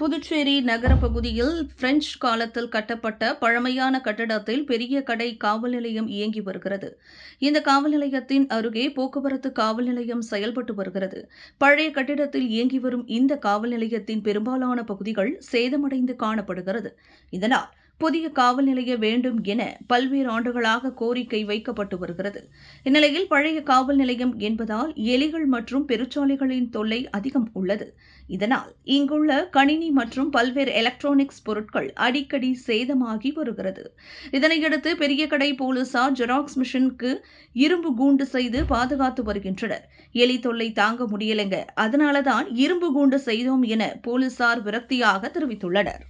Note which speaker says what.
Speaker 1: Puducherry நகரப்பகுதியில் French காலத்தில் கட்டப்பட்ட பழமையான கட்டடத்தில் பெரிய கடை காவல் நிலையம் இயங்கி வருகிறது இந்த காவல் நிலையத்தின் அருகே போக்குவரத்து காவல் நிலையம் செயல்பட்டு வருகிறது பழைய கட்டிடத்தில் இயங்கி வரும் இந்த காவல் நிலையத்தின் பெரும்பாலான பகுதிகள் சேதமடைந்து காணப்படுகிறது இதனால் புதிய காவல் நிலையம் வேண்டும் என பல்வேறு ஆண்டுகளாக கோரிக்கை வைக்கப்பட்டு வருகிறது இந்நிலையில் பழைய காவல் நிலையம் என்பதால் எலிகள் மற்றும் பெருச்சாலைகளின் தொல்லை அதிகம் உள்ளது இதனால் இங்குள்ள கணினி மற்றும் பல்வேறு எலக்ட்ரானிக்ஸ் பொருட்கள் அடிக்கடி சேதமாகி வருகிறது இதனையடுத்து பெரிய கடை போலீசார் ஜெராக்ஸ் மிஷினுக்கு இரும்பு கூண்டு செய்து பாதுகாத்து வருகின்றனர் எலி தொல்லை தாங்க முடியலைங்க அதனாலதான் இரும்பு கூண்டு செய்தோம் என போலீசார் விரக்தியாக தெரிவித்துள்ளனர்